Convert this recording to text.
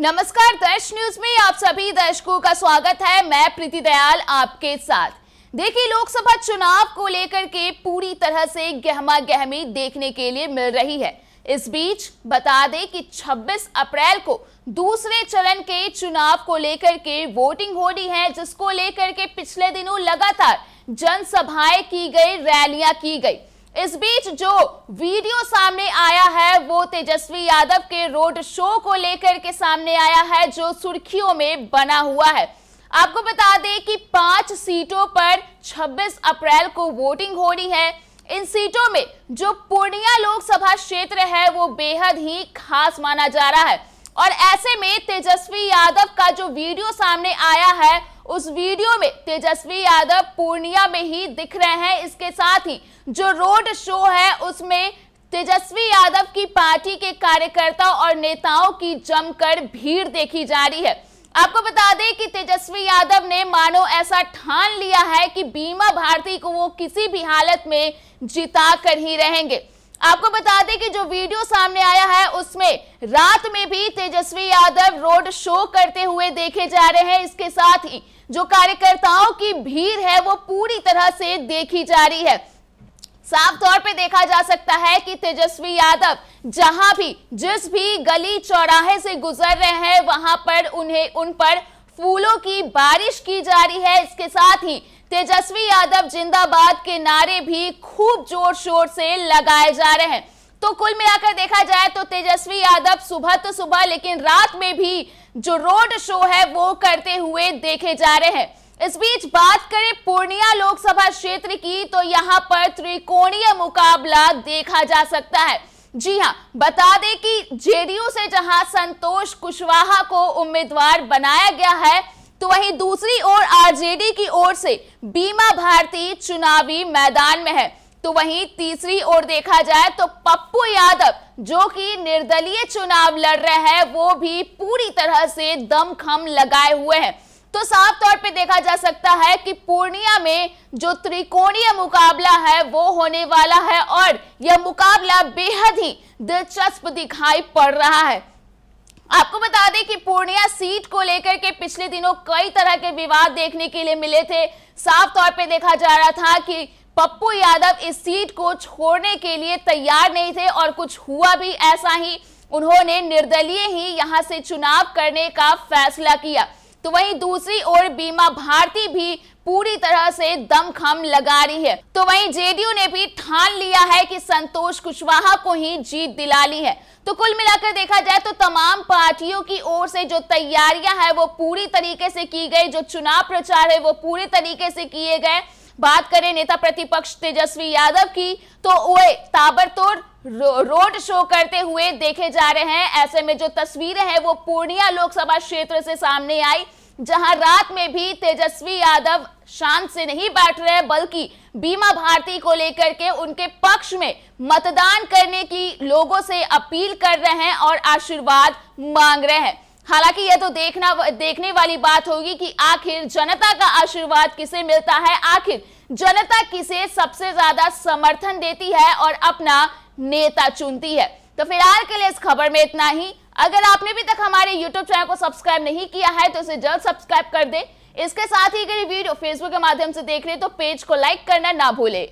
नमस्कार दर्श न्यूज में आप सभी दर्शकों का स्वागत है मैं प्रीति दयाल आपके साथ देखिए लोकसभा चुनाव को लेकर के पूरी तरह से गहमा गहमी देखने के लिए मिल रही है इस बीच बता दें कि 26 अप्रैल को दूसरे चरण के चुनाव को लेकर के वोटिंग होनी है जिसको लेकर के पिछले दिनों लगातार जनसभाएं की गई रैलियां की गई इस बीच जो वीडियो सामने आया है वो तेजस्वी यादव के रोड शो को लेकर के सामने आया है जो सुर्खियों में बना हुआ है आपको बता दें कि पांच सीटों पर 26 अप्रैल को वोटिंग होनी है इन सीटों में जो पूर्णिया लोकसभा क्षेत्र है वो बेहद ही खास माना जा रहा है और ऐसे में तेजस्वी यादव का जो वीडियो सामने आया है उस वीडियो में तेजस्वी यादव पूर्णिया में ही दिख रहे हैं इसके साथ ही जो रोड शो है उसमें तेजस्वी यादव की पार्टी के कार्यकर्ता और नेताओं की जमकर भीड़ देखी जा रही है आपको बता दें कि तेजस्वी यादव ने मानो ऐसा ठान लिया है कि बीमा भारती को वो किसी भी हालत में जिता कर ही रहेंगे आपको बता दें कि जो वीडियो सामने आया है उसमें रात में भी तेजस्वी यादव रोड शो करते हुए देखे जा रहे हैं इसके साथ ही जो कार्यकर्ताओं की भीड़ है वो पूरी तरह से देखी जा रही है साफ तौर पे देखा जा सकता है कि तेजस्वी यादव जहां भी जिस भी गली चौराहे से गुजर रहे हैं वहां पर उन्हें उन पर फूलों की बारिश की जा रही है इसके साथ ही तेजस्वी यादव जिंदाबाद के नारे भी खूब जोर शोर से लगाए जा रहे हैं तो कुल मिलाकर देखा जाए तो तेजस्वी यादव सुबह तो सुबह लेकिन रात में भी जो रोड शो है वो करते हुए देखे जा रहे हैं इस बीच बात करें पूर्णिया लोकसभा क्षेत्र की तो यहाँ पर त्रिकोणीय मुकाबला देखा जा सकता है जी हाँ बता दें कि जेडीयू से जहां संतोष कुशवाहा को उम्मीदवार बनाया गया है तो वहीं दूसरी ओर आरजेडी की ओर से बीमा भारती चुनावी मैदान में है तो वहीं तीसरी ओर देखा जाए तो पप्पू यादव जो कि निर्दलीय चुनाव लड़ रहे हैं वो भी पूरी तरह से दमखम लगाए हुए हैं तो साफ तौर पे देखा जा सकता है कि पूर्णिया में जो त्रिकोणीय मुकाबला है वो होने वाला है और यह मुकाबला बेहद ही दिलचस्प दिखाई पड़ रहा है आपको बता दें कि पूर्णिया सीट को लेकर के पिछले दिनों कई तरह के विवाद देखने के लिए मिले थे साफ तौर पे देखा जा रहा था कि पप्पू यादव इस सीट को छोड़ने के लिए तैयार नहीं थे और कुछ हुआ भी ऐसा ही उन्होंने निर्दलीय ही यहां से चुनाव करने का फैसला किया तो वहीं दूसरी ओर बीमा भारती भी पूरी तरह से दमखम लगा रही है तो वहीं जेडीयू ने भी ठान लिया है कि संतोष कुशवाहा को ही जीत दिला ली है तो कुल मिलाकर देखा जाए तो तमाम पार्टियों की ओर से जो तैयारियां है वो पूरी तरीके से की गई जो चुनाव प्रचार है वो पूरे तरीके से किए गए बात करें नेता प्रतिपक्ष तेजस्वी यादव की तो वे ताबड़तोड़ रो, रोड शो करते हुए देखे जा रहे हैं ऐसे में जो तस्वीरें हैं वो पूर्णिया लोकसभा क्षेत्र से सामने आई जहां रात में भी तेजस्वी यादव शांत से नहीं बैठ रहे बल्कि बीमा भारती को लेकर के उनके पक्ष में मतदान करने की लोगों से अपील कर रहे हैं और आशीर्वाद मांग रहे हैं हालांकि यह तो देखना देखने वाली बात होगी कि आखिर जनता का आशीर्वाद किसे मिलता है आखिर जनता किसे सबसे ज्यादा समर्थन देती है और अपना नेता चुनती है तो फिलहाल के लिए इस खबर में इतना ही अगर आपने अभी तक हमारे YouTube चैनल को सब्सक्राइब नहीं किया है तो इसे जल्द सब्सक्राइब कर दे इसके साथ ही अगर वीडियो फेसबुक के माध्यम से देख रहे तो पेज को लाइक करना ना भूले